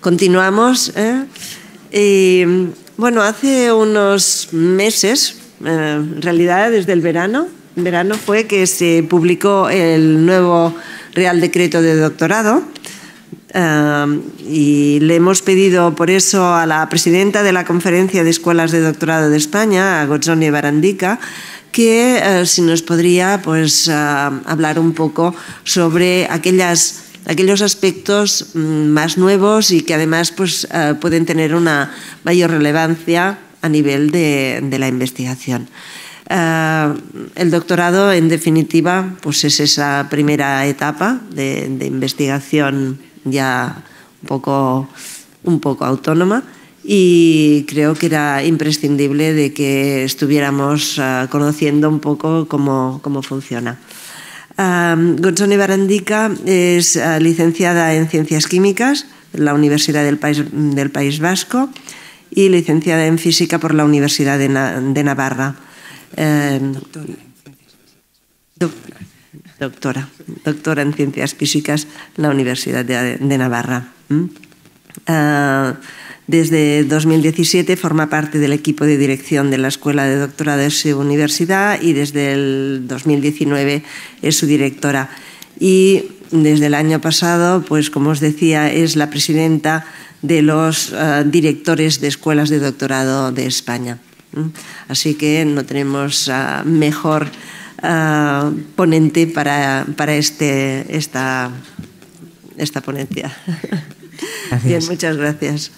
Continuamos. ¿eh? bueno, hace unos meses, eh, en realidad desde el verano, verano fue que se publicó el nuevo Real Decreto de Doctorado. Eh, y le hemos pedido por eso a la presidenta de la Conferencia de Escuelas de Doctorado de España, a Gozzoni Barandica, que si nos podría pues, hablar un poco sobre aquellas aquellos aspectos mm, más nuevos y que además pues, eh, pueden tener una mayor relevancia a nivel de, la investigación. Eh, el doctorado, en definitiva, pues es esa primera etapa de, investigación ya un poco, autónoma y creo que era imprescindible de que estuviéramos eh, conociendo un poco cómo funciona. González Barandica es eh, licenciada en Ciencias Químicas en la Universidad del País, Vasco y licenciada en Física por la Universidad de, Navarra. Em, doctora, doctora, en Ciencias Físicas la Universidad de, Navarra. ¿Mm? Ah, desde 2017 forma parte del equipo de dirección de la Escuela de Doctorado de su universidad y desde el 2019 es su directora. Y desde el año pasado, pues como os decía, es la presidenta de los eh, directores de escuelas de doctorado de España. Así que no tenemos eh, mejor eh, ponente para, este, esta, esta ponencia. muchas gracias.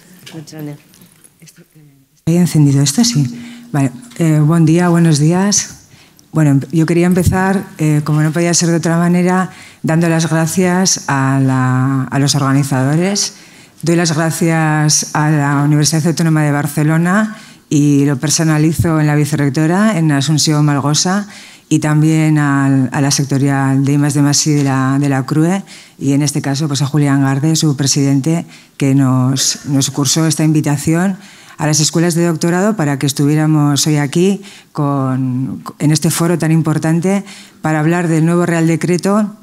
¿Hay eh, encendido esto? Sí. Vale. Eh, buen día, buenos días. Bueno, em, yo quería empezar, eh, como no podía ser de otra manera, dando las gracias a, a los organizadores. Doy las gracias a la Universidad Autónoma de Barcelona y lo personalizo en la vicerrectora, en Asunción Malgosa, y también a la sectorial de IMAS de Masí de la, CRUE y en este caso pues a Julián Garde, su presidente, que nos, nos cursó esta invitación a las escuelas de doctorado para que estuviéramos hoy aquí con, en este foro tan importante para hablar del nuevo Real Decreto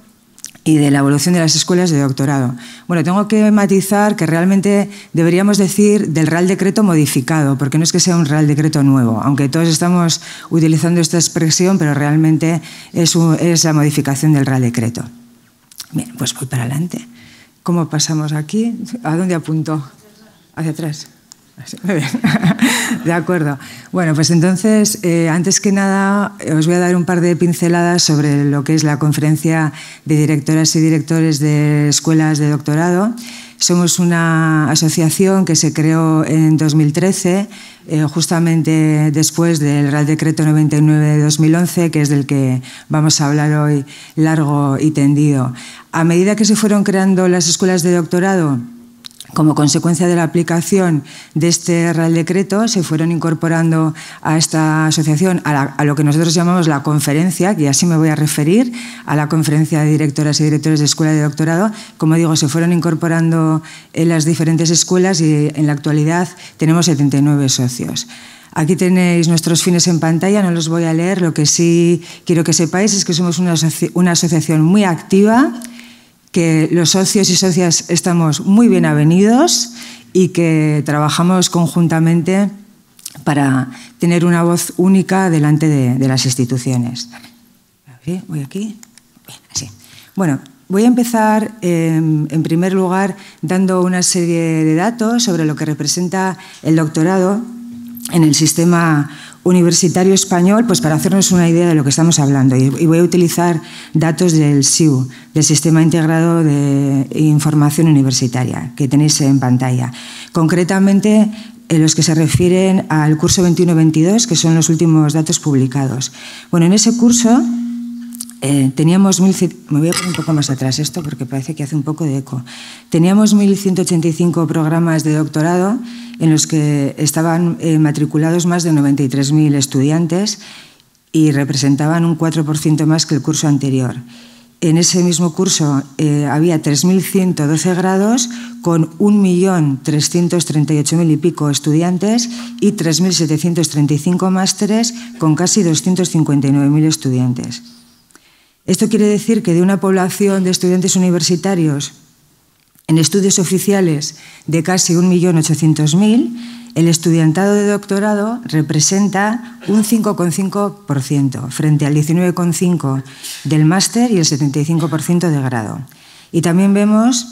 y de la evolución de las escuelas de doctorado. Bueno, tengo que matizar que realmente deberíamos decir del Real Decreto modificado, porque no es que sea un Real Decreto nuevo, aunque todos estamos utilizando esta expresión, pero realmente es, la modificación del Real Decreto. Bien, pues voy para adelante. ¿Cómo pasamos aquí? ¿A dónde apuntó? Hacia atrás. De acuerdo. Bueno, pues entonces, eh, antes que nada, os voy a dar un par de pinceladas sobre lo que es la conferencia de directoras y directores de escuelas de doctorado. Somos una asociación que se creó en 2013, eh, justamente después del Real Decreto 99 de 2011, que es del que vamos a hablar hoy largo y tendido. A medida que se fueron creando las escuelas de doctorado, como consecuencia de la aplicación de este Real Decreto, se fueron incorporando a esta asociación a, lo que nosotros llamamos la conferencia, y así me voy a referir, a la conferencia de directoras y directores de escuela de doctorado. Como digo, se fueron incorporando en las diferentes escuelas y en la actualidad tenemos 79 socios. Aquí tenéis nuestros fines en pantalla, no los voy a leer. Lo que sí quiero que sepáis es que somos una, una asociación muy activa que los socios y socias estamos muy bien avenidos y que trabajamos conjuntamente para tener una voz única delante de, las instituciones. Voy aquí. Bueno, voy a empezar em, en primer lugar dando una serie de datos sobre lo que representa el doctorado en el sistema universitario español, pues para hacernos una idea de lo que estamos hablando. Y voy a utilizar datos del SIU, del Sistema Integrado de Información Universitaria, que tenéis en pantalla. Concretamente, en los que se refieren al curso 21-22, que son los últimos datos publicados. Bueno, en ese curso eh, teníamos un poco más atrás esto porque parece que hace un poco de eco. Teníamos 1.185 programas de doctorado en los que estaban eh, matriculados más de 93.000 estudiantes y representaban un 4% más que el curso anterior. En ese mismo curso eh, había 3.112 grados con 1.338.000 y pico estudiantes y 3.735 másteres con casi 259.000 estudiantes. Esto quiere decir que de una población de estudiantes universitarios en estudios oficiales de casi 1.800.000, el estudiantado de doctorado representa un 5,5% frente al 19,5% del máster y el 75% de grado. Y también vemos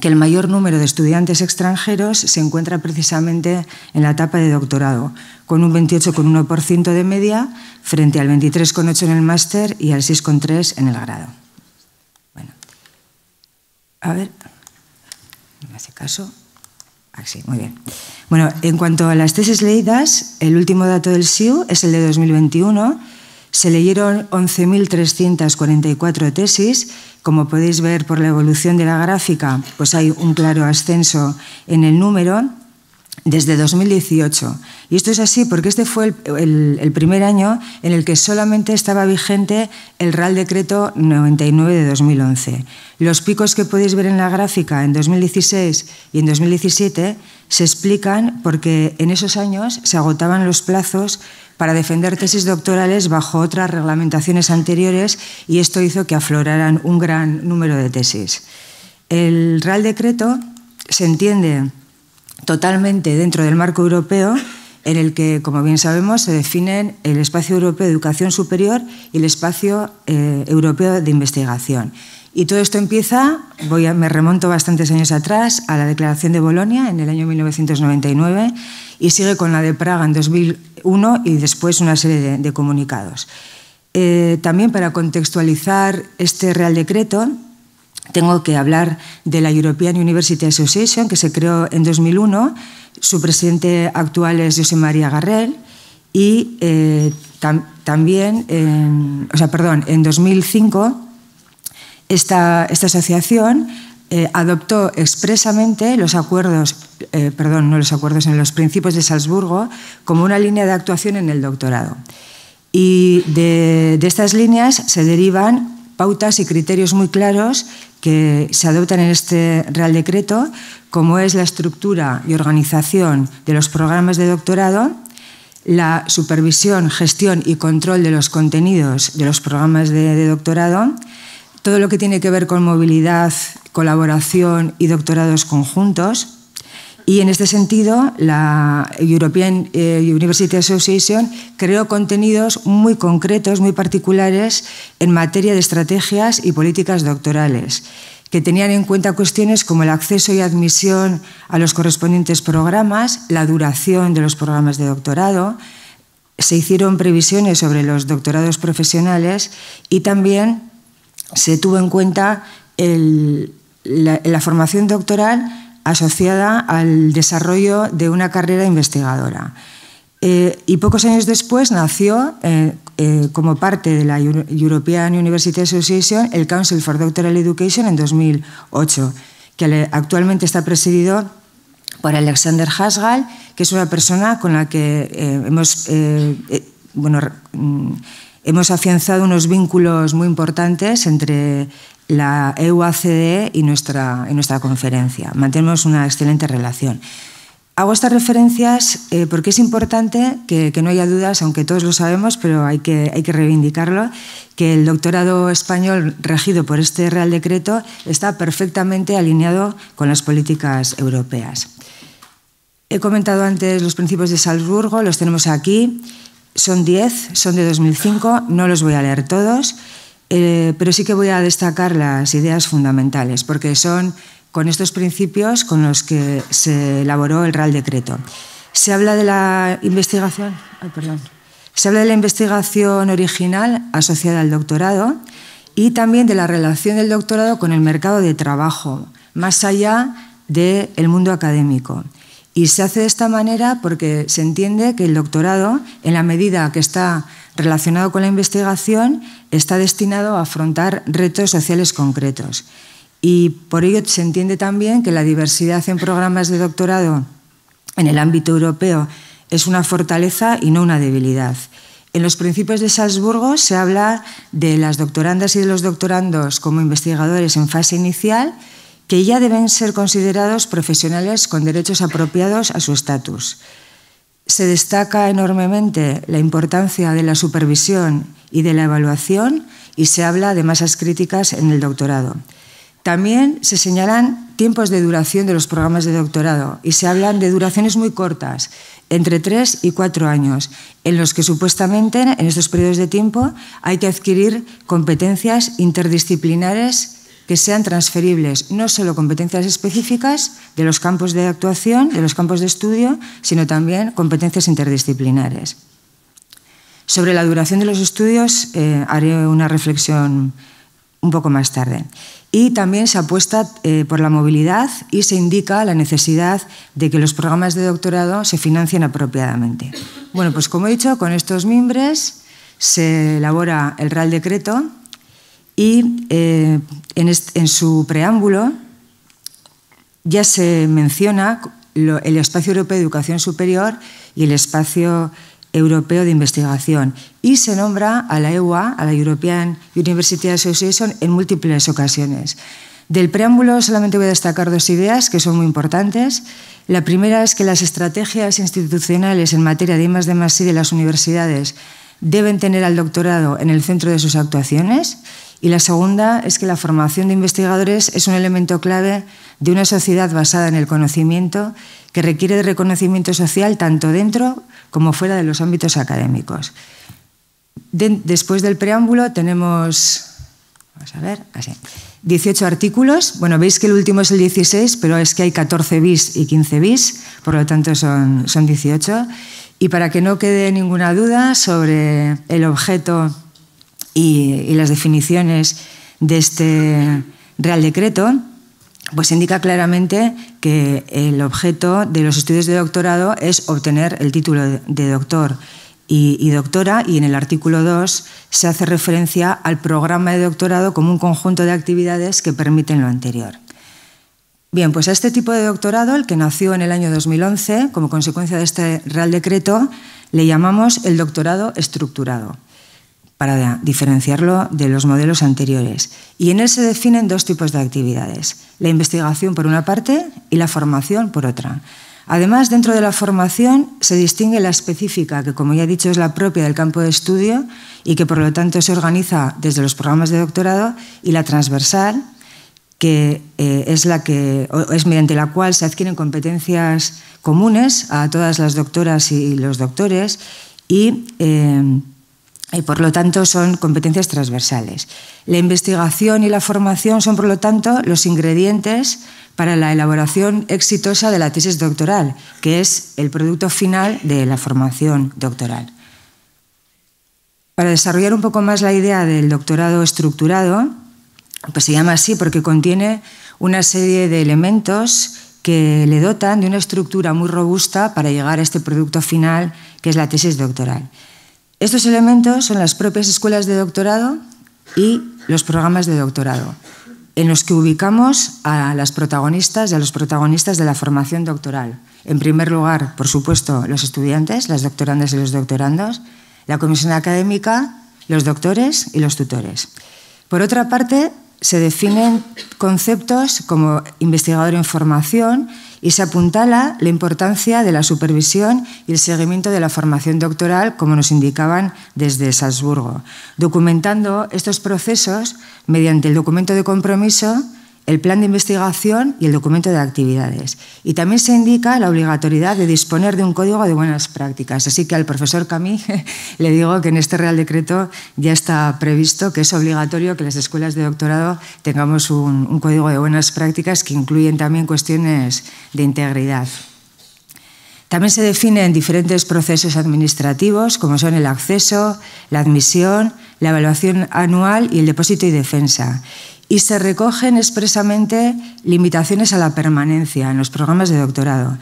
que el mayor número de estudiantes extranjeros se encuentra precisamente en la etapa de doctorado, con un 28,1% de media frente al 23,8% en el máster y al 6,3% en el grado. Bueno, a ver, no me hace caso. Ah, sí, muy bien. Bueno, en cuanto a las tesis leídas, el último dato del SIU es el de 2021 se leyeron 11.344 tesis. Como podéis ver por la evolución de la gráfica, pues hay un claro ascenso en el número desde 2018. Y esto es así porque este fue el, primer año en el que solamente estaba vigente el Real Decreto 99 de 2011. Los picos que podéis ver en la gráfica en 2016 y en 2017 se explican porque en esos años se agotaban los plazos para defender tesis doctorales bajo otras reglamentaciones anteriores y esto hizo que afloraran un gran número de tesis. El Real Decreto se entiende totalmente dentro del marco europeo en el que, como bien sabemos, se definen el espacio europeo de educación superior y el espacio eh, europeo de investigación. Y todo esto empieza, voy a, me remonto bastantes años atrás, a la Declaración de Bolonia en el año 1999 y sigue con la de Praga en 2001 y después una serie de, comunicados. Eh, también para contextualizar este Real Decreto, tengo que hablar de la European University Association, que se creó en 2001. Su presidente actual es José María Garrel y eh, también, o sea, perdón, en 2005 esta, asociación eh, adoptó expresamente los acuerdos, eh, perdón, no los acuerdos, en los principios de Salzburgo como una línea de actuación en el doctorado. Y de, estas líneas se derivan pautas y criterios muy claros que se adoptan en este Real Decreto, como es la estructura y organización de los programas de doctorado, la supervisión, gestión y control de los contenidos de los programas de doctorado, todo lo que tiene que ver con movilidad, colaboración y doctorados conjuntos. Y en este sentido, la European eh, University Association creó contenidos muy concretos, muy particulares en materia de estrategias y políticas doctorales, que tenían en cuenta cuestiones como el acceso y admisión a los correspondientes programas, la duración de los programas de doctorado, se hicieron previsiones sobre los doctorados profesionales y también se tuvo en cuenta la, formación doctoral asociada al desarrollo de una carrera investigadora. Eh, y pocos años después nació, eh, eh, como parte de la European University Association, el Council for Doctoral Education en 2008, que actualmente está presidido por Alexander Hasgal, que es una persona con la que hemos bueno, Hemos afianzado unos vínculos muy importantes entre la EUACDE y nuestra, y nuestra conferencia. Mantenemos una excelente relación. Hago estas referencias eh, porque es importante que, no haya dudas, aunque todos lo sabemos, pero hay que, hay que reivindicarlo, que el doctorado español regido por este Real Decreto está perfectamente alineado con las políticas europeas. He comentado antes los principios de Salzburgo, los tenemos aquí. Son 10, son de 2005, no los voy a leer todos, eh, pero sí que voy a destacar las ideas fundamentales, porque son con estos principios con los que se elaboró el Real Decreto. Se habla de la investigación, perdón. Se habla de la investigación original asociada al doctorado y también de la relación del doctorado con el mercado de trabajo, más allá del mundo académico. Y se hace de esta manera porque se entiende que el doctorado, en la medida que está relacionado con la investigación, está destinado a afrontar retos sociales concretos. Y por ello se entiende también que la diversidad en programas de doctorado en el ámbito europeo es una fortaleza y no una debilidad. En los principios de Salzburgo se habla de las doctorandas y de los doctorandos como investigadores en fase inicial que ya deben ser considerados profesionales con derechos apropiados a su estatus. Se destaca enormemente la importancia de la supervisión y de la evaluación y se habla de masas críticas en el doctorado. También se señalan tiempos de duración de los programas de doctorado y se hablan de duraciones muy cortas, entre tres y cuatro años, en los que supuestamente en estos periodos de tiempo hay que adquirir competencias interdisciplinares que sean transferibles no solo competencias específicas de los campos de actuación, de los campos de estudio, sino también competencias interdisciplinares. Sobre la duración de los estudios eh, haré una reflexión un poco más tarde. Y también se apuesta eh, por la movilidad y se indica la necesidad de que los programas de doctorado se financien apropiadamente. Bueno, pues como he dicho, con estos mimbres se elabora el Real Decreto y eh, en, su preámbulo ya se menciona el espacio europeo de educación superior y el espacio europeo de investigación y se nombra a la EUA, a la European University Association, en múltiples ocasiones. Del preámbulo solamente voy a destacar dos ideas que son muy importantes. La primera es que las estrategias institucionales en materia de de más y de las universidades deben tener al doctorado en el centro de sus actuaciones y la segunda es que la formación de investigadores es un elemento clave de una sociedad basada en el conocimiento que requiere de reconocimiento social tanto dentro como fuera de los ámbitos académicos. después del preámbulo tenemos, vamos 18 artículos. Bueno, veis que el último es el 16, pero es que hay 14 bis y 15 bis, por lo tanto son, son 18. Y para que no quede ninguna duda sobre el objeto y, las definiciones de este Real Decreto, pues indica claramente que el objeto de los estudios de doctorado es obtener el título de doctor y, y, doctora y en el artículo 2 se hace referencia al programa de doctorado como un conjunto de actividades que permiten lo anterior. Bien, pues a este tipo de doctorado, el que nació en el año 2011 como consecuencia de este Real Decreto, le llamamos el doctorado estructurado para diferenciarlo de los modelos anteriores. Y en él se definen dos tipos de actividades, la investigación por una parte y la formación por otra. Además, dentro de la formación se distingue la específica, que como ya he dicho es la propia del campo de estudio y que por lo tanto se organiza desde los programas de doctorado, y la transversal, que eh, es la que es mediante la cual se adquieren competencias comunes a todas las doctoras y los doctores y eh, y por lo tanto son competencias transversales. La investigación y la formación son por lo tanto los ingredientes para la elaboración exitosa de la tesis doctoral, que es el producto final de la formación doctoral. Para desarrollar un poco más la idea del doctorado estructurado, pues se llama así porque contiene una serie de elementos que le dotan de una estructura muy robusta para llegar a este producto final que es la tesis doctoral. Estos elementos son las propias escuelas de doctorado y los programas de doctorado, en los que ubicamos a las protagonistas y a los protagonistas de la formación doctoral. En primer lugar, por supuesto, los estudiantes, las doctorandas y los doctorandos, la comisión académica, los doctores y los tutores. Por otra parte, se definen conceptos como investigador en formación y se apuntala la importancia de la supervisión y el seguimiento de la formación doctoral, como nos indicaban desde Salzburgo, documentando estos procesos mediante el documento de compromiso el plan de investigación y el documento de actividades. Y también se indica la obligatoriedad de disponer de un código de buenas prácticas. Así que al profesor Camí le digo que en este Real Decreto ya está previsto que es obligatorio que las escuelas de doctorado tengamos un, un código de buenas prácticas que incluyen también cuestiones de integridad. También se definen diferentes procesos administrativos, como son el acceso, la admisión, la evaluación anual y el depósito y defensa y se recogen expresamente limitaciones a la permanencia en los programas de doctorado.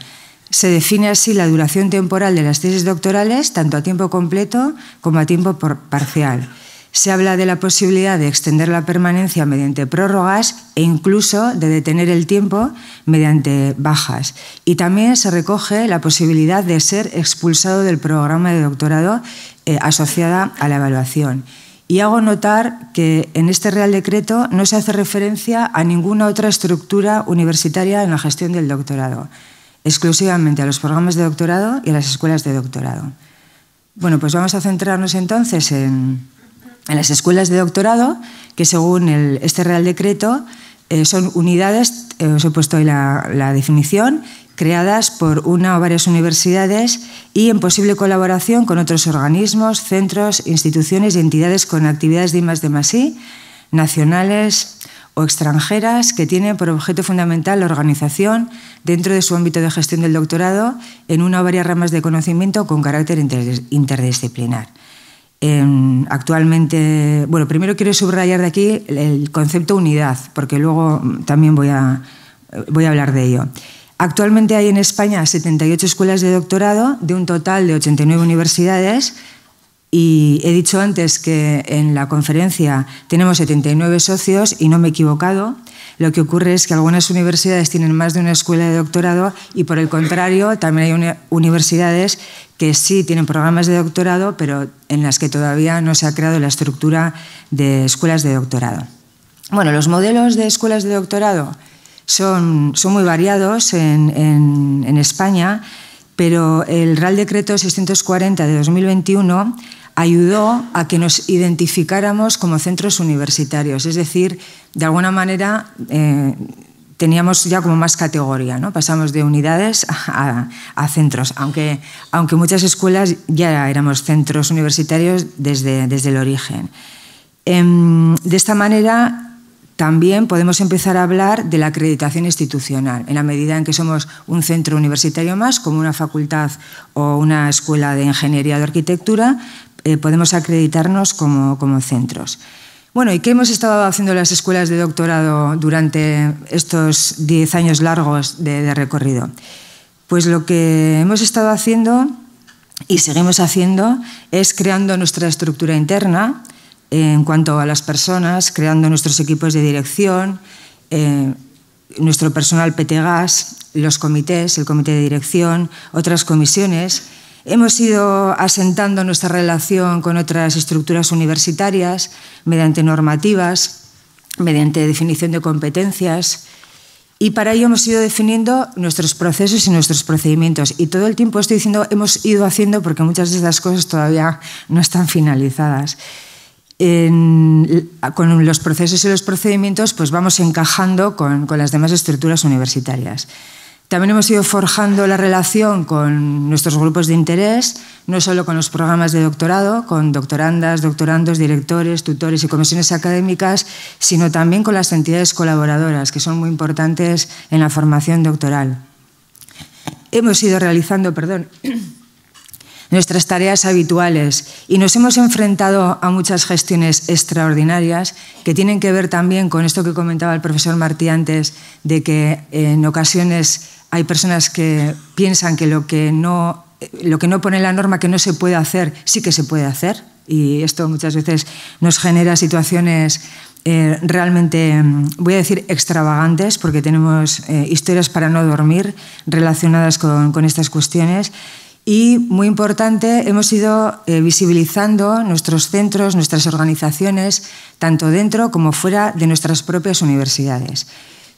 Se define así la duración temporal de las tesis doctorales, tanto a tiempo completo como a tiempo parcial. Se habla de la posibilidad de extender la permanencia mediante prórrogas e incluso de detener el tiempo mediante bajas. Y también se recoge la posibilidad de ser expulsado del programa de doctorado eh, asociada a la evaluación y hago notar que en este Real Decreto no se hace referencia a ninguna otra estructura universitaria en la gestión del doctorado, exclusivamente a los programas de doctorado y a las escuelas de doctorado. Bueno, pues vamos a centrarnos entonces en, las escuelas de doctorado, que según este Real Decreto eh, son unidades, eh, os he puesto ahí la, definición, creadas por una o varias universidades y en posible colaboración con otros organismos, centros, instituciones y entidades con actividades de más de Masí, nacionales o extranjeras que tienen por objeto fundamental la organización dentro de su ámbito de gestión del doctorado en una o varias ramas de conocimiento con carácter interdisciplinar. Em, actualmente, bueno, primero quiero subrayar de aquí el concepto unidad, porque luego mm, también voy a, eh, voy a hablar de ello. Actualmente hay en España 78 escuelas de doctorado de un total de 89 universidades y he dicho antes que en la conferencia tenemos 79 socios y no me he equivocado. Lo que ocurre es que algunas universidades tienen más de una escuela de doctorado y, por el contrario, también hay universidades que sí tienen programas de doctorado, pero en las que todavía no se ha creado la estructura de escuelas de doctorado. Bueno, los modelos de escuelas de doctorado son, muy variados en, en España, pero el Real Decreto 640 de 2021 ayudó a que nos identificáramos como centros universitarios, es decir, de alguna manera eh, teníamos ya como más categoría, ¿no? pasamos de unidades a, centros, aunque, aunque muchas escuelas ya éramos centros universitarios desde, desde el origen. Em, de esta manera también podemos empezar a hablar de la acreditación institucional, en la medida en que somos un centro universitario más, como una facultad o una escuela de ingeniería de arquitectura, eh, podemos acreditarnos como, centros. Bueno, ¿y qué hemos estado haciendo las escuelas de doctorado durante estos 10 años largos de, recorrido? Pues lo que hemos estado haciendo y seguimos haciendo es creando nuestra estructura interna en cuanto a las personas, creando nuestros equipos de dirección, eh, nuestro personal PTGAS, los comités, el comité de dirección, otras comisiones Hemos ido asentando nuestra relación con otras estructuras universitarias mediante normativas, mediante definición de competencias y para ello hemos ido definiendo nuestros procesos y nuestros procedimientos. Y todo el tiempo estoy diciendo hemos ido haciendo porque muchas de estas cosas todavía no están finalizadas. con los procesos y los procedimientos pues vamos encajando con las demás estructuras universitarias. También hemos ido forjando la relación con nuestros grupos de interés, no solo con los programas de doctorado, con doctorandas, doctorandos, directores, tutores y comisiones académicas, sino también con las entidades colaboradoras, que son muy importantes en la formación doctoral. Hemos ido realizando perdón, nuestras tareas habituales y nos hemos enfrentado a muchas gestiones extraordinarias que tienen que ver también con esto que comentaba el profesor Martí antes, de que en ocasiones hay personas que piensan que lo que no, lo que no pone la norma que no se puede hacer, sí que se puede hacer. Y esto muchas veces nos genera situaciones eh, realmente, mm, voy a decir, extravagantes, porque tenemos eh, historias para no dormir relacionadas con, estas cuestiones. Y muy importante, hemos ido eh, visibilizando nuestros centros, nuestras organizaciones, tanto dentro como fuera de nuestras propias universidades,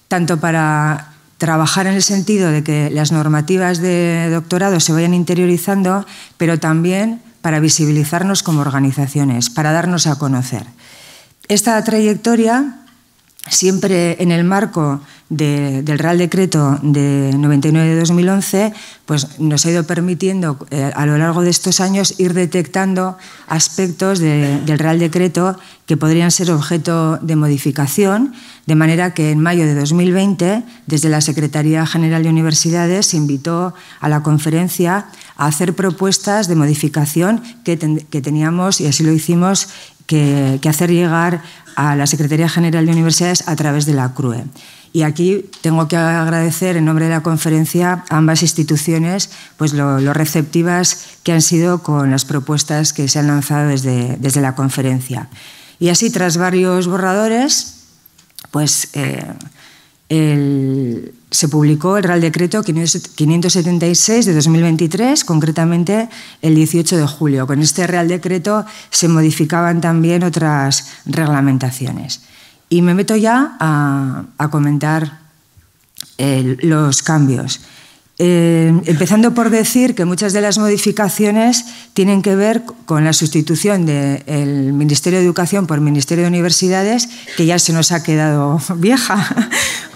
tanto para trabajar en el sentido de que las normativas de doctorado se vayan interiorizando, pero también para visibilizarnos como organizaciones, para darnos a conocer. Esta trayectoria siempre en el marco del Real Decreto de 99 de 2011, pues nos ha ido permitiendo eh, a lo largo de estos años ir detectando aspectos del Real Decreto que podrían ser objeto de modificación, de manera que en mayo de 2020, desde la Secretaría General de Universidades, se invitó a la conferencia hacer propuestas de modificación que, teníamos, y así lo hicimos, que, hacer llegar a la Secretaría General de Universidades a través de la CRUE. Y aquí tengo que agradecer en nombre de la conferencia a ambas instituciones pues lo, receptivas que han sido con las propuestas que se han lanzado desde, desde la conferencia. Y así, tras varios borradores, pues eh, se publicó el Real Decreto 576 de 2023, concretamente el 18 de julio. Con este Real Decreto se modificaban también otras reglamentaciones. Y me meto ya a, comentar eh, los cambios. Eh, empezando por decir que muchas de las modificaciones tienen que ver con la sustitución del Ministerio de Educación por Ministerio de Universidades, que ya se nos ha quedado vieja,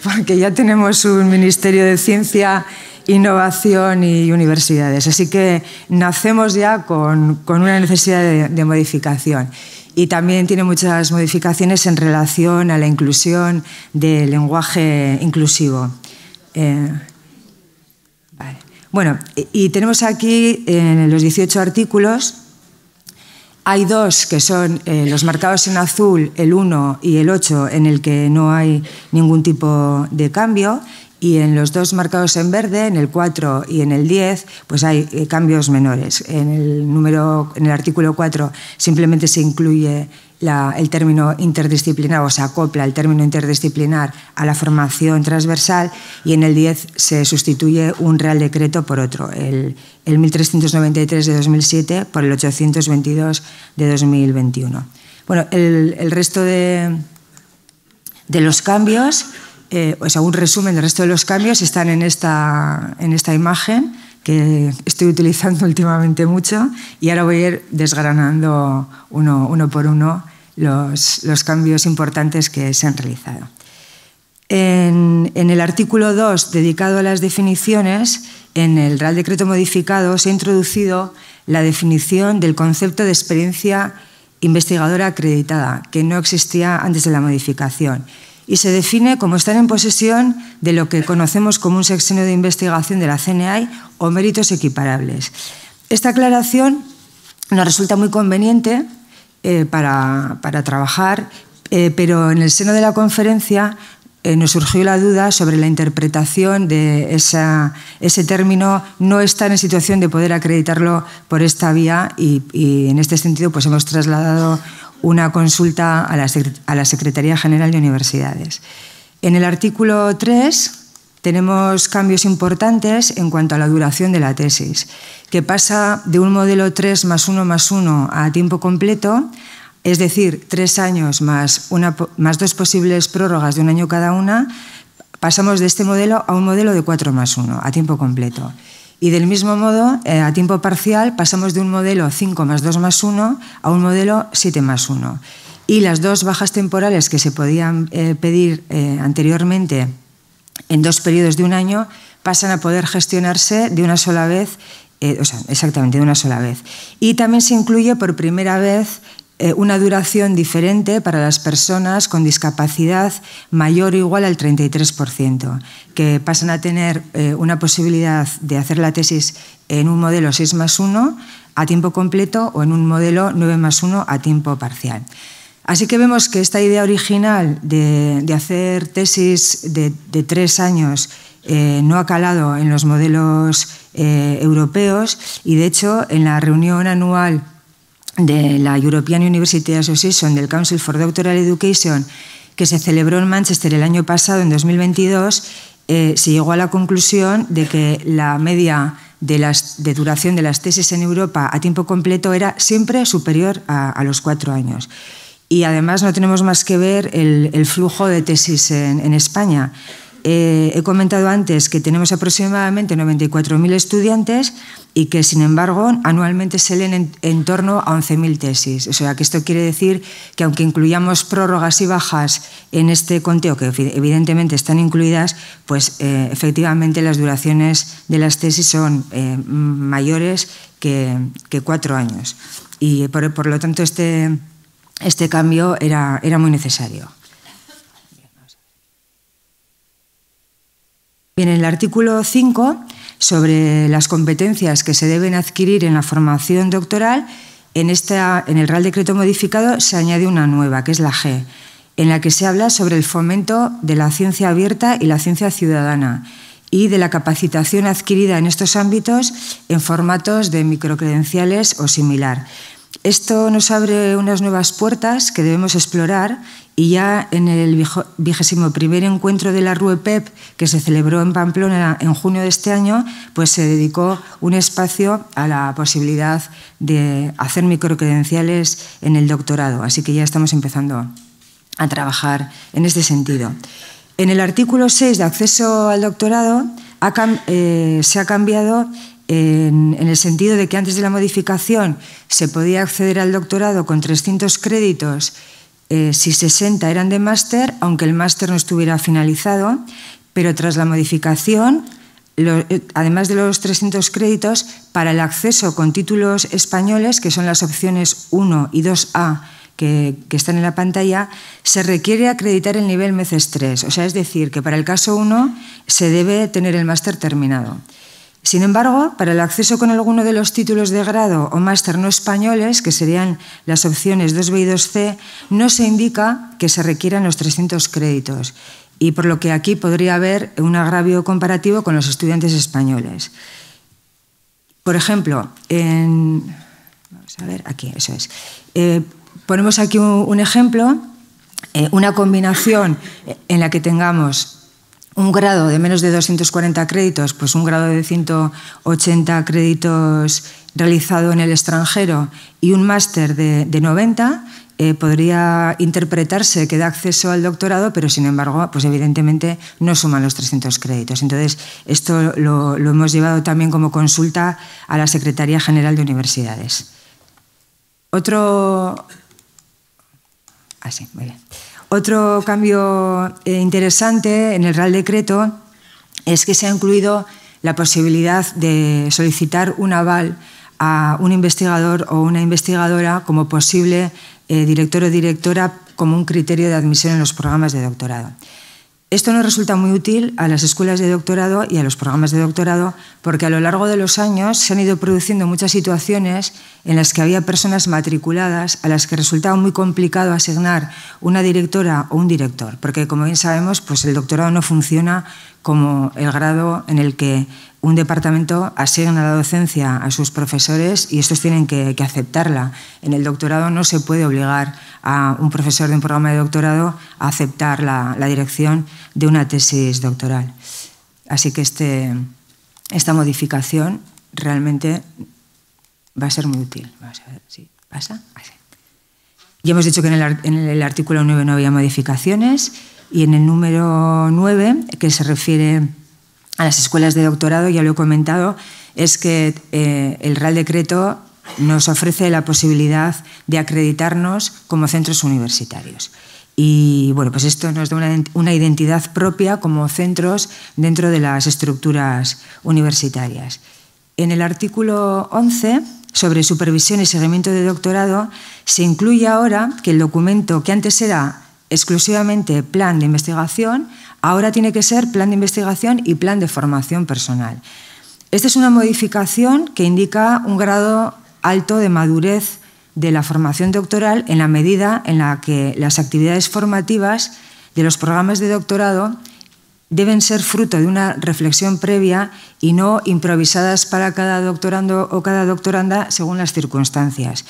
porque ya tenemos un Ministerio de Ciencia, Innovación y Universidades. Así que nacemos ya con, una necesidad de, modificación y también tiene muchas modificaciones en relación a la inclusión del lenguaje inclusivo. Eh, bueno, y tenemos aquí en los 18 artículos, hay dos que son eh, los marcados en azul, el 1 y el 8, en el que no hay ningún tipo de cambio, y en los dos marcados en verde, en el 4 y en el 10, pues hay eh, cambios menores. En el, número, en el artículo 4 simplemente se incluye el término interdisciplinar o se acopla el término interdisciplinar a la formación transversal y en el 10 se sustituye un Real Decreto por otro, el, el 1393 de 2007 por el 822 de 2021. Bueno, el, el resto de, de los cambios, eh, o sea, un resumen del resto de los cambios están en esta, en esta imagen que estoy utilizando últimamente mucho y ahora voy a ir desgranando uno, por uno los, cambios importantes que se han realizado. En, en el artículo 2, dedicado a las definiciones, en el Real Decreto modificado se ha introducido la definición del concepto de experiencia investigadora acreditada, que no existía antes de la modificación y se define como estar en posesión de lo que conocemos como un sexenio de investigación de la CNI o méritos equiparables. Esta aclaración nos resulta muy conveniente eh, para, para, trabajar, eh, pero en el seno de la conferencia eh, nos surgió la duda sobre la interpretación de ese término no estar en situación de poder acreditarlo por esta vía y, y en este sentido pues hemos trasladado una consulta a la, Secretaría General de Universidades. En el artículo 3 tenemos cambios importantes en cuanto a la duración de la tesis, que pasa de un modelo 3 más 1 más 1 a tiempo completo, es decir, tres años más, más dos posibles prórrogas de un año cada una, pasamos de este modelo a un modelo de 4 más 1 a tiempo completo. Y del mismo modo, eh, a tiempo parcial pasamos de un modelo 5 más 2 más 1 a un modelo 7 más 1. Y las dos bajas temporales que se podían eh, pedir eh, anteriormente en dos periodos de un año pasan a poder gestionarse de una sola vez o sea, exactamente, de una sola vez. Y también se incluye por primera vez eh, una duración diferente para las personas con discapacidad mayor o igual al 33%, que pasan a tener eh, una posibilidad de hacer la tesis en un modelo 6 más 1 a tiempo completo o en un modelo 9 más 1 a tiempo parcial. Así que vemos que esta idea original de, hacer tesis de, tres años eh, no ha calado en los modelos europeos y de hecho en la reunión anual de la European University Association del Council for Doctoral Education, que se celebró en Manchester el año pasado, en 2022, eh, se llegó a la conclusión de que la media de, duración de las tesis en Europa a tiempo completo era siempre superior a, los cuatro años. Y además no tenemos más que ver el, flujo de tesis en España. Eh, he comentado antes que tenemos aproximadamente 94.000 estudiantes y que, sin embargo, anualmente se leen en, torno a 11.000 tesis. O sea, que esto quiere decir que aunque incluyamos prórrogas y bajas en este conteo, que evidentemente están incluidas, pues eh, efectivamente las duraciones de las tesis son eh, mayores que, cuatro años. Y por, por lo tanto, este, este cambio era, era muy necesario. Bien, en el artículo 5, sobre las competencias que se deben adquirir en la formación doctoral, en, en el Real Decreto modificado se añade una nueva, que es la G, en la que se habla sobre el fomento de la ciencia abierta y la ciencia ciudadana y de la capacitación adquirida en estos ámbitos en formatos de microcredenciales o similar. Esto nos abre unas nuevas puertas que debemos explorar y ya en el vigésimo primer encuentro de la RUEPEP, que se celebró en Pamplona en junio de este año, pues se dedicó un espacio a la posibilidad de hacer microcredenciales en el doctorado. Así que ya estamos empezando a trabajar en este sentido. En el artículo 6 de acceso al doctorado eh, se ha cambiado en, en, el sentido de que antes de la modificación se podía acceder al doctorado con 300 créditos eh, si 60 eran de máster, aunque el máster no estuviera finalizado, pero tras la modificación, eh, además de los 300 créditos, para el acceso con títulos españoles, que son las opciones 1 y 2A que, están en la pantalla, se requiere acreditar el nivel MECES 3. O sea, es decir, que para el caso 1 se debe tener el máster terminado. Sin embargo, para el acceso con alguno de los títulos de grado o máster no españoles, que serían las opciones 2B y 2C, no se indica que se requieran los 300 créditos, y por lo que aquí podría haber un agravio comparativo con los estudiantes españoles. Por ejemplo, en... Vamos a ver, aquí, eso es. Eh, ponemos aquí un, ejemplo, eh, una combinación en la que tengamos un grado de menos de 240 créditos, pues un grado de 180 créditos realizado en el extranjero y un máster de, 90, eh, podría interpretarse que da acceso al doctorado, pero sin embargo, pues evidentemente no suman los 300 créditos. Entonces, esto lo, hemos llevado también como consulta a la Secretaría General de Universidades. Otro... Así, ah, sí, muy bien. Otro cambio eh, interesante en el Real Decreto es que se ha incluido la posibilidad de solicitar un aval a un investigador o una investigadora como posible eh, director o directora como un criterio de admisión en los programas de doctorado. Esto no resulta muy útil a las escuelas de doctorado y a los programas de doctorado porque a lo largo de los años se han ido produciendo muchas situaciones en las que había personas matriculadas a las que resultaba muy complicado asignar una directora o un director, porque como bien sabemos, pues el doctorado no funciona como el grado en el que un departamento asigna la docencia a sus profesores y estos tienen que, aceptarla. En el doctorado no se puede obligar a un profesor de un programa de doctorado a aceptar la, dirección de una tesis doctoral. Así que este, esta modificación realmente va a ser muy útil. Vamos a ver si pasa. Ya hemos dicho que en el, en el artículo 9 no había modificaciones y en el número 9, que se refiere a las escuelas de doctorado, ya lo he comentado, es que eh, el Real Decreto nos ofrece la posibilidad de acreditarnos como centros universitarios. Y bueno, pues esto nos da una, una identidad propia como centros dentro de las estructuras universitarias. En el artículo 11 sobre supervisión y seguimiento de doctorado se incluye ahora que el documento que antes era exclusivamente plan de investigación, ahora tiene que ser plan de investigación y plan de formación personal. Esta es una modificación que indica un grado alto de madurez de la formación doctoral en la medida en la que las actividades formativas de los programas de doctorado deben ser fruto de una reflexión previa y no improvisadas para cada doctorando o cada doctoranda según las circunstancias.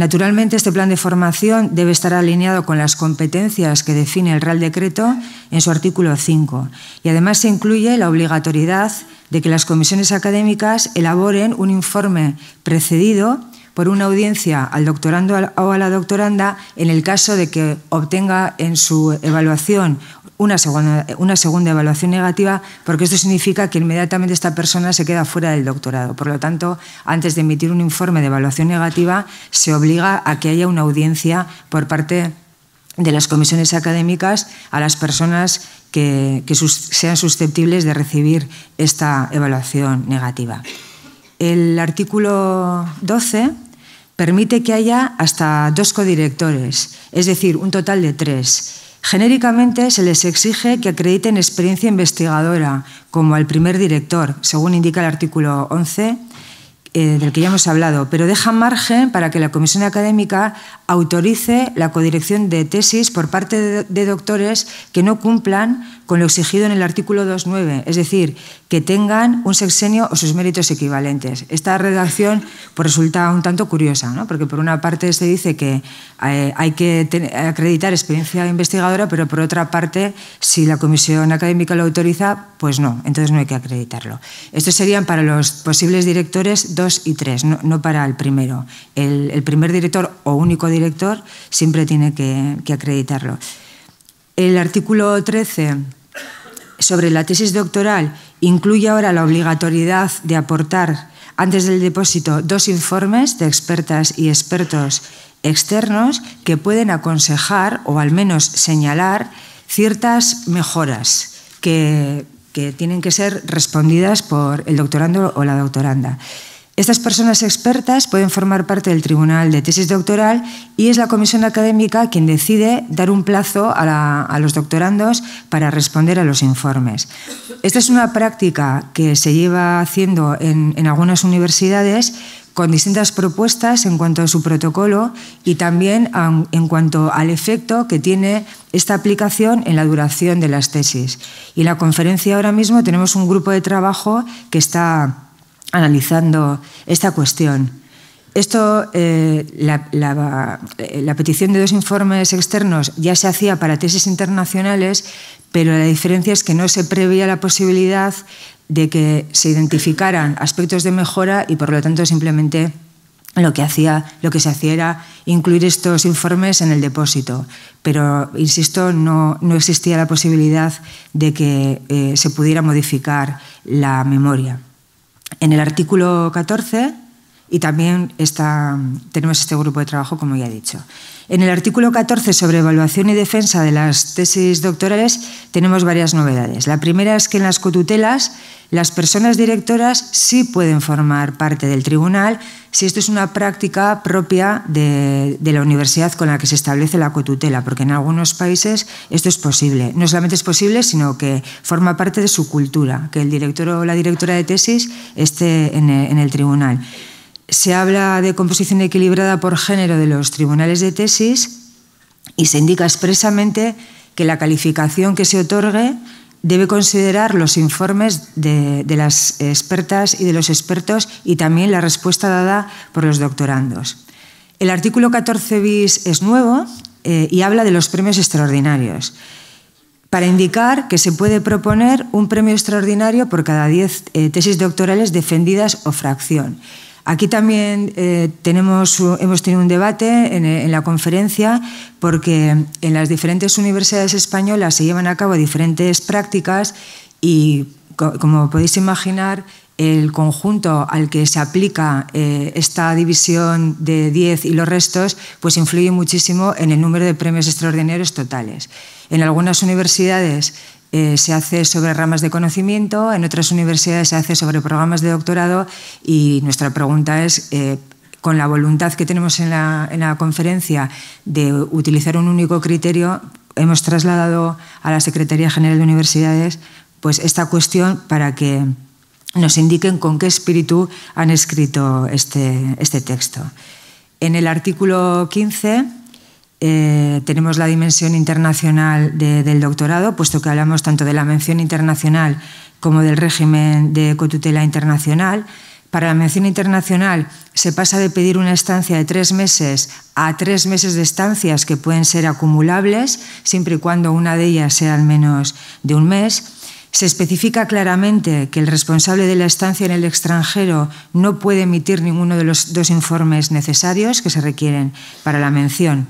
Naturalmente, este plan de formación debe estar alineado con las competencias que define el Real Decreto en su artículo 5 y además se incluye la obligatoriedad de que las comisiones académicas elaboren un informe precedido por una audiencia al doctorando o a la doctoranda en el caso de que obtenga en su evaluación una segunda, una segunda evaluación negativa, porque esto significa que inmediatamente esta persona se queda fuera del doctorado. Por lo tanto, antes de emitir un informe de evaluación negativa, se obliga a que haya una audiencia por parte de las comisiones académicas a las personas que, sean susceptibles de recibir esta evaluación negativa. El artículo 12 permite que haya hasta dos codirectores, es decir, un total de tres. Genéricamente se les exige que acrediten experiencia investigadora, como al primer director, según indica el artículo 11, eh, del que ya hemos hablado, pero deja margen para que la comisión académica autorice la codirección de tesis por parte de, doctores que no cumplan con lo exigido en el artículo 2.9, es decir, que tengan un sexenio o sus méritos equivalentes. Esta redacción pues, resulta un tanto curiosa, ¿no? porque por una parte se dice que eh, hay que acreditar experiencia investigadora, pero por otra parte, si la comisión académica lo autoriza, pues no, entonces no hay que acreditarlo. Estos serían para los posibles directores y tres, no, para el primero. El, primer director o único director siempre tiene que, acreditarlo. El artículo 13 sobre la tesis doctoral incluye ahora la obligatoriedad de aportar antes del depósito dos informes de expertas y expertos externos que pueden aconsejar o al menos señalar ciertas mejoras que, que tienen que ser respondidas por el doctorando o la doctoranda. Estas personas expertas pueden formar parte del tribunal de tesis doctoral y es la comisión académica quien decide dar un plazo a, los doctorandos para responder a los informes. Esta es una práctica que se lleva haciendo en, algunas universidades con distintas propuestas en cuanto a su protocolo y también en cuanto al efecto que tiene esta aplicación en la duración de las tesis. Y en la conferencia ahora mismo tenemos un grupo de trabajo que está analizando esta cuestión. Esto, eh, eh, la, petición de dos informes externos ya se hacía para tesis internacionales, pero la diferencia es que no se prevía la posibilidad de que se identificaran aspectos de mejora y, por lo tanto, simplemente lo que, hacía, lo que se hacía era incluir estos informes en el depósito. Pero, insisto, no, existía la posibilidad de que eh, se pudiera modificar la memoria en el artículo 14 y también tenemos este grupo de trabajo, como ya he dicho. En el artículo 14 sobre evaluación y defensa de las tesis doctorales tenemos varias novedades. La primera es que en las cotutelas las personas directoras sí pueden formar parte del tribunal si esto es una práctica propia de, la universidad con la que se establece la cotutela, porque en algunos países esto es posible. No solamente es posible, sino que forma parte de su cultura, que el director o la directora de tesis esté en el tribunal se habla de composición equilibrada por género de los tribunales de tesis y se indica expresamente que la calificación que se otorgue debe considerar los informes de, las expertas y de los expertos y también la respuesta dada por los doctorandos. El artículo 14 bis es nuevo eh, y habla de los premios extraordinarios para indicar que se puede proponer un premio extraordinario por cada 10 eh, tesis doctorales defendidas o fracción. Aquí también eh, hemos tenido un debate eh, en, la conferencia porque en las diferentes universidades españolas se llevan a cabo diferentes prácticas y, como podéis imaginar, el conjunto al que se aplica eh, esta división de 10 y los restos, pues influye muchísimo en el número de premios extraordinarios totales. En algunas universidades eh, se hace sobre ramas de conocimiento, en otras universidades se hace sobre programas de doctorado y nuestra pregunta es, eh, con la voluntad que tenemos en la, conferencia de utilizar un único criterio, hemos trasladado a la Secretaría General de Universidades pues, esta cuestión para que nos indiquen con qué espíritu han escrito este, este texto. En el artículo 15 eh, tenemos la dimensión internacional del doctorado, puesto que hablamos tanto de la mención internacional como del régimen de cotutela internacional. Para la mención internacional se pasa de pedir una estancia de tres meses a tres meses de estancias que pueden ser acumulables, siempre y cuando una de ellas sea al menos de un mes. Se especifica claramente que el responsable de la estancia en el extranjero no puede emitir ninguno de los dos informes necesarios que se requieren para la mención.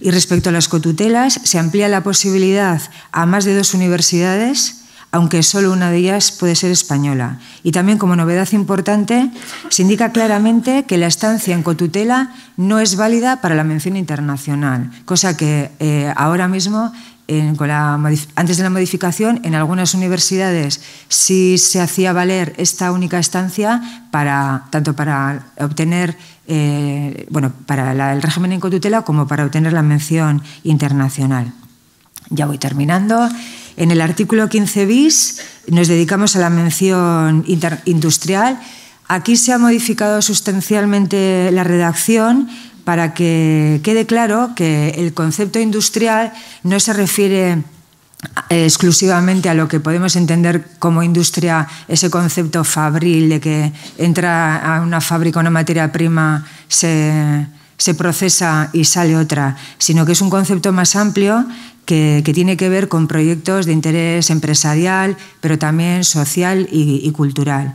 Y respecto a las cotutelas, se amplía la posibilidad a más de dos universidades aunque solo una de ellas puede ser española. Y también, como novedad importante, se indica claramente que la estancia en cotutela no es válida para la mención internacional, cosa que eh, ahora mismo antes de la modificación, en algunas universidades sí se hacía valer esta única estancia tanto para obtener eh, bueno, para el régimen en cotutela como para obtener la mención internacional. Ya voy terminando. En el artículo 15 bis nos dedicamos a la mención industrial. Aquí se ha modificado sustancialmente la redacción para que quede claro que el concepto industrial no se refiere eh, exclusivamente a lo que podemos entender como industria, ese concepto fabril de que entra a una fábrica una materia prima, se, se procesa y sale otra, sino que es un concepto más amplio que, tiene que ver con proyectos de interés empresarial, pero también social y, cultural.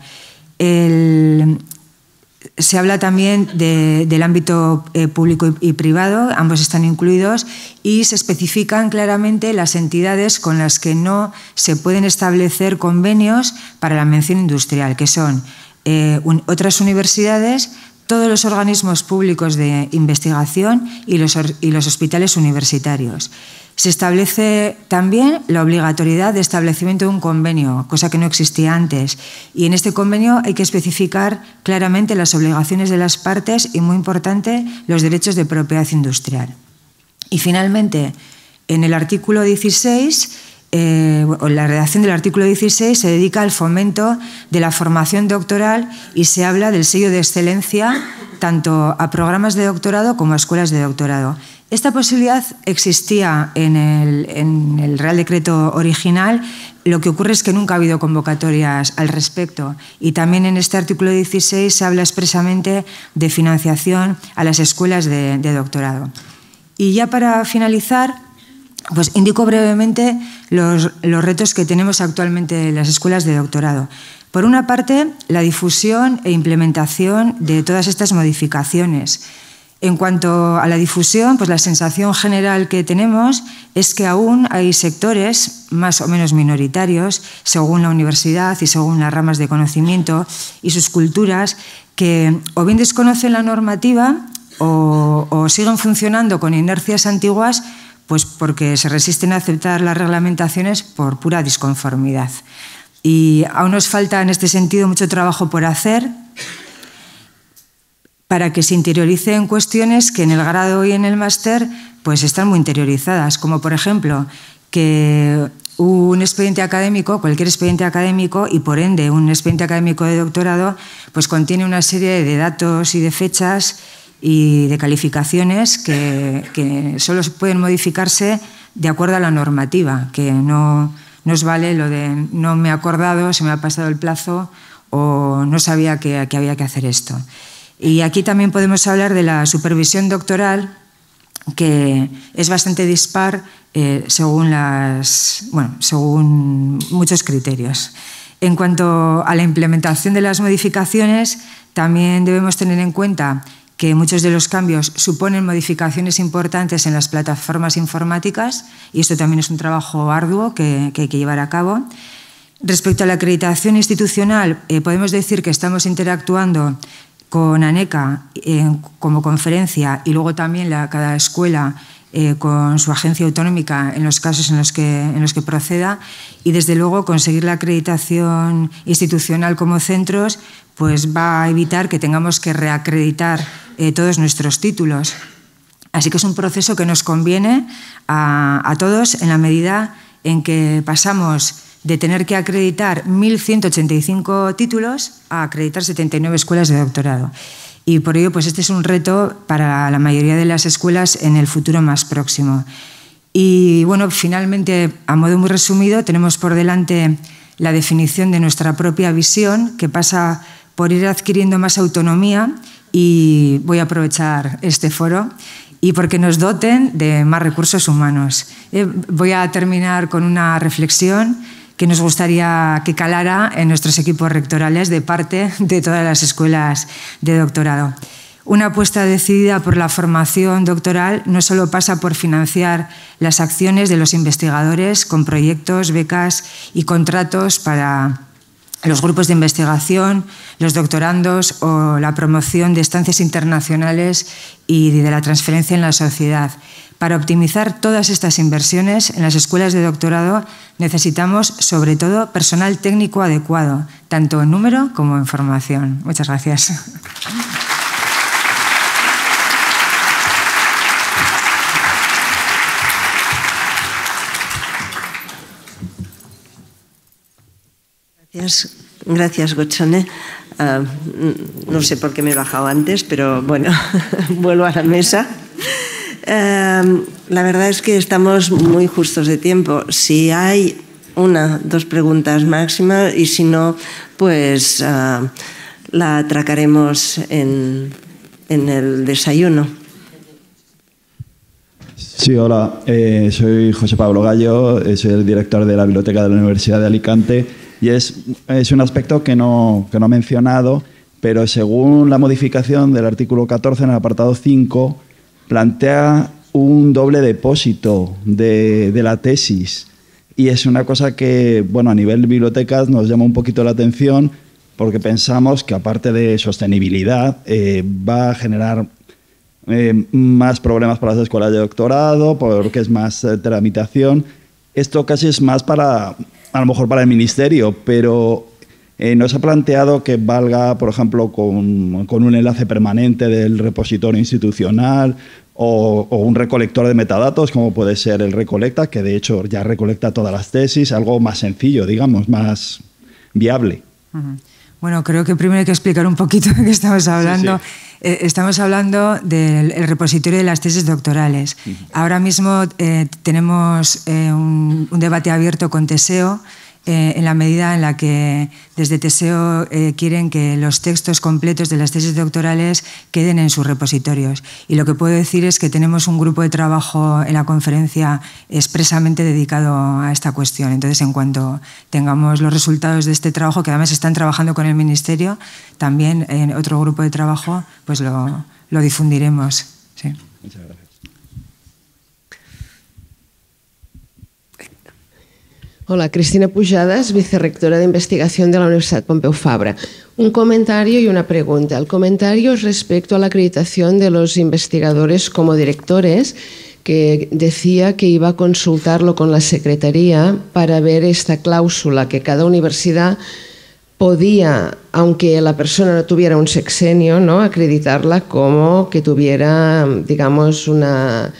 se habla también del ámbito eh, público y, privado, ambos están incluidos, y se especifican claramente las entidades con las que no se pueden establecer convenios para la mención industrial, que son eh, otras universidades, todos los organismos públicos de investigación y los, y los, hospitales universitarios. Se establece también la obligatoriedad de establecimiento de un convenio, cosa que no existía antes. Y en este convenio hay que especificar claramente las obligaciones de las partes y, muy importante, los derechos de propiedad industrial. Y finalmente, en el artículo 16 eh, la redacción del artículo 16 se dedica al fomento de la formación doctoral y se habla del sello de excelencia tanto a programas de doctorado como a escuelas de doctorado. Esta posibilidad existía en el, Real Decreto original, lo que ocurre es que nunca ha habido convocatorias al respecto. Y también en este artículo 16 se habla expresamente de financiación a las escuelas de doctorado. Y ya para finalizar, pues indico brevemente los, retos que tenemos actualmente en las escuelas de doctorado. Por una parte, la difusión e implementación de todas estas modificaciones. En cuanto a la difusión, pues la sensación general que tenemos es que aún hay sectores más o menos minoritarios, según la universidad y según las ramas de conocimiento y sus culturas, que o bien desconocen la normativa o siguen funcionando con inercias antiguas pues porque se resisten a aceptar las reglamentaciones por pura disconformidad. Y aún nos falta en este sentido mucho trabajo por hacer para que se interioricen cuestiones que en el grado y en el máster pues están muy interiorizadas, como por ejemplo que un expediente académico, cualquier expediente académico y por ende un expediente académico de doctorado, pues contiene una serie de datos y de fechas y de calificaciones que, que solo pueden modificarse de acuerdo a la normativa, que no nos vale lo de no me he acordado, se me ha pasado el plazo o no sabía que, había que hacer esto. Y aquí también podemos hablar de la supervisión doctoral, que es bastante dispar eh, según, las, según muchos criterios. En cuanto a la implementación de las modificaciones, también debemos tener en cuenta que muchos de los cambios suponen modificaciones importantes en las plataformas informáticas y esto también es un trabajo arduo que, hay que llevar a cabo. Respecto a la acreditación institucional, eh, podemos decir que estamos interactuando con ANECA eh, como conferencia y luego también cada escuela eh, con su agencia autonómica en los casos en los, que, en los que proceda y desde luego conseguir la acreditación institucional como centros pues va a evitar que tengamos que reacreditar eh, todos nuestros títulos. Así que es un proceso que nos conviene a, a todos en la medida en que pasamos de tener que acreditar 1.185 títulos a acreditar 79 escuelas de doctorado. Y por ello, pues este es un reto para la mayoría de las escuelas en el futuro más próximo. Y bueno, finalmente, a modo muy resumido, tenemos por delante la definición de nuestra propia visión, que pasa por ir adquiriendo más autonomía y voy a aprovechar este foro y porque nos doten de más recursos humanos. Eh, voy a terminar con una reflexión que nos gustaría que calara en nuestros equipos rectorales de parte de todas las escuelas de doctorado. Una apuesta decidida por la formación doctoral no solo pasa por financiar las acciones de los investigadores con proyectos, becas y contratos para los grupos de investigación, los doctorandos o la promoción de estancias internacionales y de la transferencia en la sociedad. Para optimizar todas estas inversiones en las escuelas de doctorado necesitamos, sobre todo, personal técnico adecuado, tanto en número como en formación. Muchas gracias. Gracias, gracias Gochone. Ah, mm, no sé por qué me he bajado antes, pero bueno, vuelvo a la mesa. Em, la verdad es que estamos muy justos de tiempo. Si hay una, dos preguntas máximas y si no, pues ah, la atracaremos en, el desayuno. Sí, hola, eh, soy José Pablo Gallo, eh, soy el director de la Biblioteca de la Universidad de Alicante y es, es un aspecto que no, que no he mencionado, pero según la modificación del artículo 14 en el apartado 5, plantea un doble depósito de, la tesis. Y es una cosa que, bueno, a nivel de bibliotecas nos llama un poquito la atención porque pensamos que aparte de sostenibilidad eh, va a generar eh, más problemas para las escuelas de doctorado, porque es más eh, tramitación, esto casi es más para, a lo mejor para el ministerio, pero eh, nos ha planteado que valga, por ejemplo, con, un enlace permanente del repositorio institucional o, un recolector de metadatos, como puede ser el Recolecta, que de hecho ya recolecta todas las tesis, algo más sencillo, digamos, más viable. Bueno, creo que primero hay que explicar un poquito de qué estamos hablando. Eh, estamos hablando del repositorio de las tesis doctorales. Ahora mismo eh, tenemos eh, un, debate abierto con Teseo eh, en la medida en la que desde Teseo eh, quieren que los textos completos de las tesis doctorales queden en sus repositorios. Y lo que puedo decir es que tenemos un grupo de trabajo en la conferencia expresamente dedicado a esta cuestión. Entonces, en cuanto tengamos los resultados de este trabajo, que además están trabajando con el Ministerio, también en otro grupo de trabajo, pues lo, difundiremos. Muchas gracias. Hola, Cristina Pujadas, vicerrectora de investigación de la Universidad Pompeu Fabra. Un comentario y una pregunta. El comentario es respecto a la acreditación de los investigadores como directores, que decía que iba a consultarlo con la Secretaría para ver esta cláusula que cada universidad podía, aunque la persona no tuviera un sexenio, ¿no? acreditarla como que tuviera, digamos, una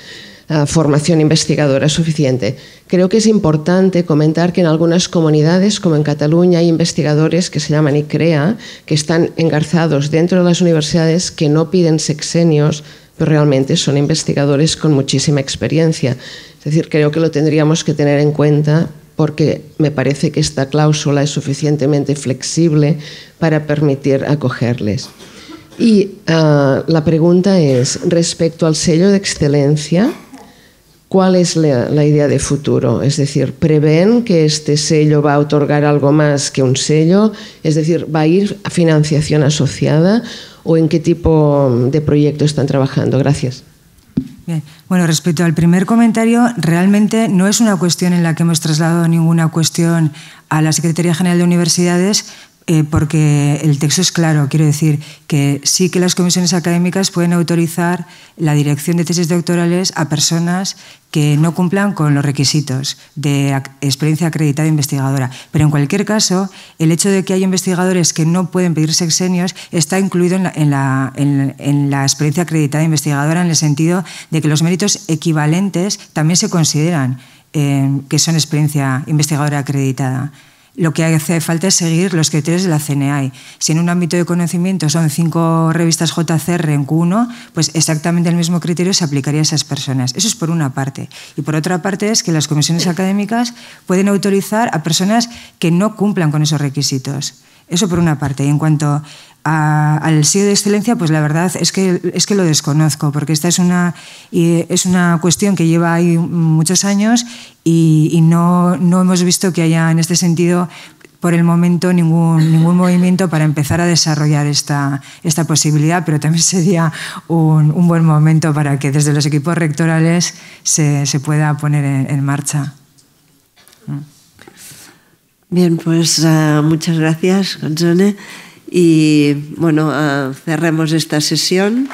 formación investigadora suficiente. Creo que es importante comentar que en algunas comunidades, como en Cataluña, hay investigadores que se llaman ICREA, que están engarzados dentro de las universidades, que no piden sexenios, pero realmente son investigadores con muchísima experiencia. Es decir, creo que lo tendríamos que tener en cuenta porque me parece que esta cláusula es suficientemente flexible para permitir acogerles. Y ah, la pregunta es, respecto al sello de excelencia, ¿Cuál es la, idea de futuro? Es decir, ¿prevén que este sello va a otorgar algo más que un sello? Es decir, ¿va a ir a financiación asociada? ¿O en qué tipo de proyecto están trabajando? Gracias. Bueno, respecto al primer comentario, realmente no es una cuestión en la que hemos trasladado ninguna cuestión a la Secretaría General de Universidades, eh, porque el texto es claro. Quiero decir que sí que las comisiones académicas pueden autorizar la dirección de tesis doctorales a personas que no cumplan con los requisitos de experiencia acreditada investigadora. Pero en cualquier caso, el hecho de que hay investigadores que no pueden pedir sexenios está incluido en la, experiencia acreditada investigadora en el sentido de que los méritos equivalentes también se consideran eh, que son experiencia investigadora acreditada lo que hace falta es seguir los criterios de la CNI. Si en un ámbito de conocimiento son cinco revistas JCR en Q1, pues exactamente el mismo criterio se aplicaría a esas personas. Eso es por una parte. Y por otra parte es que las comisiones académicas pueden autorizar a personas que no cumplan con esos requisitos. Eso por una parte. Y en cuanto al sello de excelencia, pues la verdad es que, es que lo desconozco, porque esta es una, es una cuestión que lleva ahí muchos años y, no, hemos visto que haya en este sentido por el momento ningún, ningún movimiento para empezar a desarrollar esta, posibilidad, pero también sería un, un buen momento para que desde los equipos rectorales se, se pueda poner en marcha. Bien, pues eh, muchas gracias, González. Y bueno, eh, cerremos esta sesión.